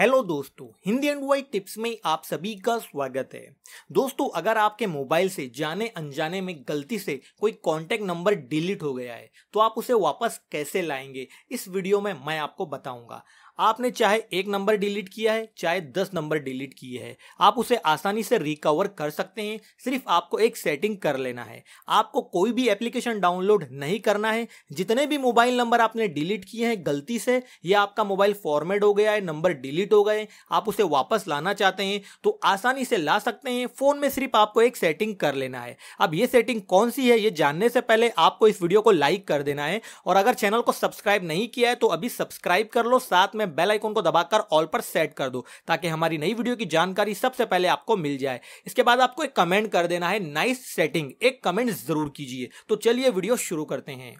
hello दोस्तों Hindi and Y tips में आप सभी का स्वागत है दोस्तों अगर आपके मोबाइल से जाने अनजाने में गलती से कोई कॉन्टैक्ट नंबर डिलीट हो गया है तो आप उसे वापस कैसे लाएंगे इस वीडियो में मैं आपको बताऊंगा आपने चाहे एक नंबर डिलीट किया है चाहे दस नंबर डिलीट किए हैं आप उसे आसानी से रिकवर कर सकते हैं सिर्फ आपको एक सेटिंग कर लेना है आपको कोई भी एप्लीकेशन डाउनलोड नहीं करना है जितने भी मोबाइल नंबर आपने डिलीट किए हैं गलती से या आपका मोबाइल फॉर्मेट हो गया है नंबर डिलीट खरीद हो गए आप उसे वापस लाना चाहते हैं तो आसानी से ला सकते हैं फोन में सिर्फ आपको एक सेटिंग कर लेना है अब ये सेटिंग कौन सी है ये जानने से पहले आपको इस वीडियो को लाइक कर देना है और अगर चैनल को सब्सक्राइब नहीं किया है तो अभी सब्सक्राइब कर लो साथ में बेल आइकन को दबाकर ऑल पर सेट कर दो ताकि हमारी नई वीडियो की जानकारी सबसे पहले आपको मिल जाए इसके बाद आपको एक कमेंट कर देना है नाइस सेटिंग एक कमेंट जरूर कीजिए तो चलिए वीडियो शुरू करते हैं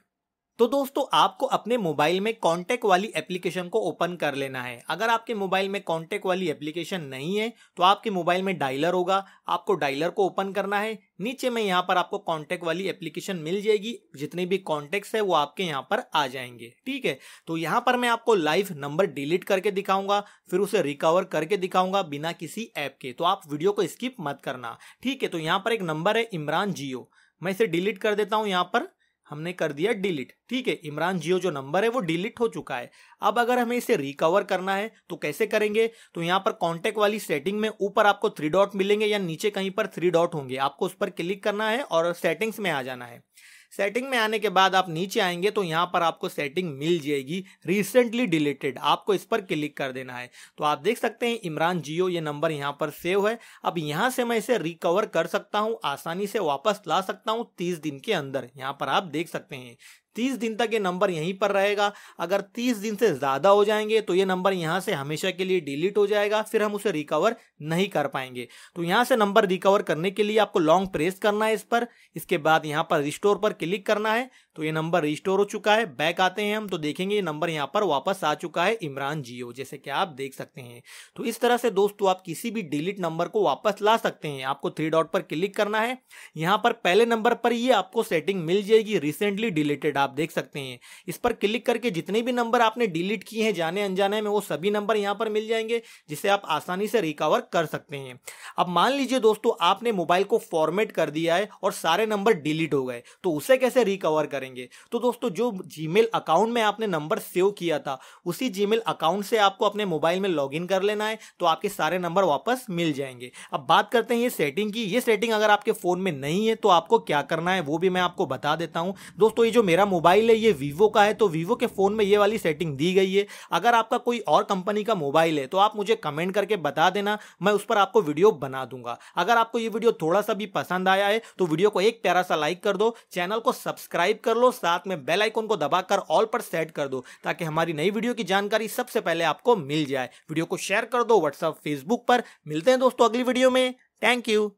तो दोस्तों आपको अपने मोबाइल में कॉन्टैक्ट वाली एप्लीकेशन को ओपन कर लेना है अगर आपके मोबाइल में कॉन्टैक्ट वाली एप्लीकेशन नहीं है तो आपके मोबाइल में डायलर होगा आपको डायलर को ओपन करना है नीचे में यहाँ पर आपको कॉन्टैक्ट वाली एप्लीकेशन मिल जाएगी जितने भी कॉन्टेक्ट है वो आपके यहाँ पर आ जाएंगे ठीक है तो यहाँ पर मैं आपको लाइव नंबर डिलीट करके दिखाऊंगा फिर उसे रिकवर करके दिखाऊंगा बिना किसी ऐप के तो आप वीडियो को स्किप मत करना ठीक है तो यहाँ पर एक नंबर है इमरान जियो मैं इसे डिलीट कर देता हूँ यहाँ पर हमने कर दिया डिलीट ठीक है इमरान जियो जो नंबर है वो डिलीट हो चुका है अब अगर हमें इसे रिकवर करना है तो कैसे करेंगे तो यहाँ पर कॉन्टेक्ट वाली सेटिंग में ऊपर आपको थ्री डॉट मिलेंगे या नीचे कहीं पर थ्री डॉट होंगे आपको उस पर क्लिक करना है और सेटिंग्स में आ जाना है सेटिंग में आने के बाद आप नीचे आएंगे तो यहाँ पर आपको सेटिंग मिल जाएगी रिसेंटली डिलीटेड आपको इस पर क्लिक कर देना है तो आप देख सकते हैं इमरान जियो ये नंबर यहाँ पर सेव है अब यहाँ से मैं इसे रिकवर कर सकता हूँ आसानी से वापस ला सकता हूँ तीस दिन के अंदर यहाँ पर आप देख सकते हैं तीस दिन तक ये नंबर यहीं पर रहेगा अगर तीस दिन से ज़्यादा हो जाएंगे तो ये नंबर यहाँ से हमेशा के लिए डिलीट हो जाएगा फिर हम उसे रिकवर नहीं कर पाएंगे तो यहां से नंबर रिकवर करने के लिए आपको लॉन्ग प्रेस करना है इस पर इसके बाद यहाँ पर रिस्टोर पर क्लिक करना है तो ये नंबर रिस्टोर हो चुका है बैक आते हैं हम तो देखेंगे ये नंबर यहाँ पर वापस आ चुका है इमरान जियो जैसे कि आप देख सकते हैं तो इस तरह से दोस्तों आप किसी भी डिलीट नंबर को वापस ला सकते हैं आपको थ्री डॉट पर क्लिक करना है यहाँ पर पहले नंबर पर ये आपको सेटिंग मिल जाएगी रिसेंटली डिलीटेड आप देख सकते हैं इस पर क्लिक करके जितने भी नंबर आपने डिलीट किए हैं जाने अनजाने में वो सभी नंबर यहाँ पर मिल जाएंगे जिसे आप आसानी से रिकवर कर सकते हैं अब मान लीजिए दोस्तों आपने मोबाइल को फॉर्मेट कर दिया है और सारे नंबर डिलीट हो गए तो उसे कैसे रिकवर करेंगे करेंगे तो दोस्तों जो जीमेल अकाउंट में आपने नंबर सेव किया था उसी जीमेल अकाउंट से आपको अपने मोबाइल में लॉगिन कर लेना है तो आपके सारे नंबर वापस मिल जाएंगे अब बात करते हैं ये सेटिंग की ये सेटिंग अगर आपके फ़ोन में नहीं है तो आपको क्या करना है वो भी मैं आपको बता देता हूं दोस्तों ये जो मेरा मोबाइल है ये वीवो का है तो वीवो के फ़ोन में ये वाली सेटिंग दी गई है अगर आपका कोई और कंपनी का मोबाइल है तो आप मुझे कमेंट करके बता देना मैं उस पर आपको वीडियो बना दूंगा अगर आपको ये वीडियो थोड़ा सा भी पसंद आया है तो वीडियो को एक प्यारा सा लाइक कर दो चैनल को सब्सक्राइब कर कर लो साथ में बेल आइकन को दबाकर ऑल पर सेट कर दो ताकि हमारी नई वीडियो की जानकारी सबसे पहले आपको मिल जाए वीडियो को शेयर कर दो व्हाट्सअप फेसबुक पर मिलते हैं दोस्तों अगली वीडियो में थैंक यू